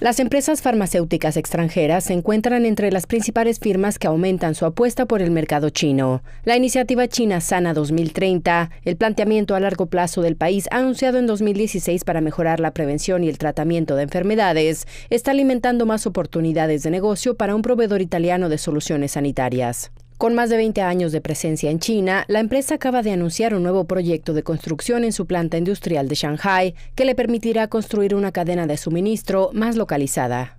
Las empresas farmacéuticas extranjeras se encuentran entre las principales firmas que aumentan su apuesta por el mercado chino. La iniciativa China Sana 2030, el planteamiento a largo plazo del país anunciado en 2016 para mejorar la prevención y el tratamiento de enfermedades, está alimentando más oportunidades de negocio para un proveedor italiano de soluciones sanitarias. Con más de 20 años de presencia en China, la empresa acaba de anunciar un nuevo proyecto de construcción en su planta industrial de Shanghai que le permitirá construir una cadena de suministro más localizada.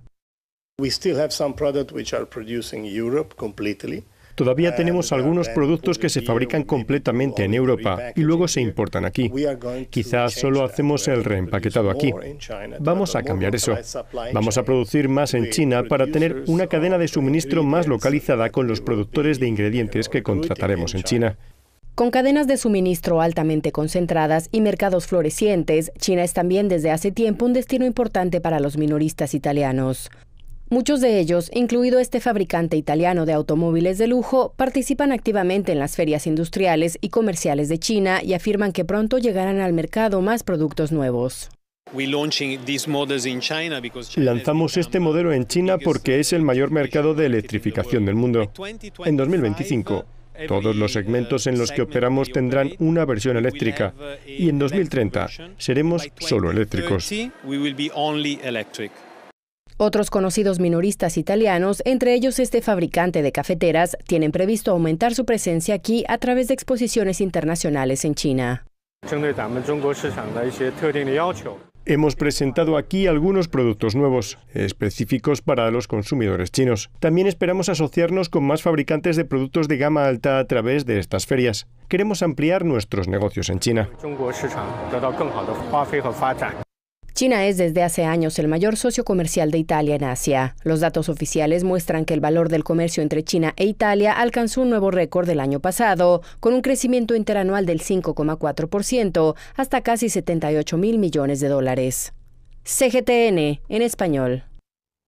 Todavía tenemos algunos productos que se fabrican completamente en Europa y luego se importan aquí. Quizás solo hacemos el reempaquetado aquí. Vamos a cambiar eso. Vamos a producir más en China para tener una cadena de suministro más localizada con los productores de ingredientes que contrataremos en China. Con cadenas de suministro altamente concentradas y mercados florecientes, China es también desde hace tiempo un destino importante para los minoristas italianos. Muchos de ellos, incluido este fabricante italiano de automóviles de lujo, participan activamente en las ferias industriales y comerciales de China y afirman que pronto llegarán al mercado más productos nuevos. Lanzamos este modelo en China porque es el mayor mercado de electrificación del mundo. En 2025, todos los segmentos en los que operamos tendrán una versión eléctrica y en 2030 seremos solo eléctricos. Otros conocidos minoristas italianos, entre ellos este fabricante de cafeteras, tienen previsto aumentar su presencia aquí a través de exposiciones internacionales en China. Hemos presentado aquí algunos productos nuevos, específicos para los consumidores chinos. También esperamos asociarnos con más fabricantes de productos de gama alta a través de estas ferias. Queremos ampliar nuestros negocios en China. China es desde hace años el mayor socio comercial de Italia en Asia. Los datos oficiales muestran que el valor del comercio entre China e Italia alcanzó un nuevo récord el año pasado, con un crecimiento interanual del 5,4% hasta casi 78 mil millones de dólares. CGTN en español.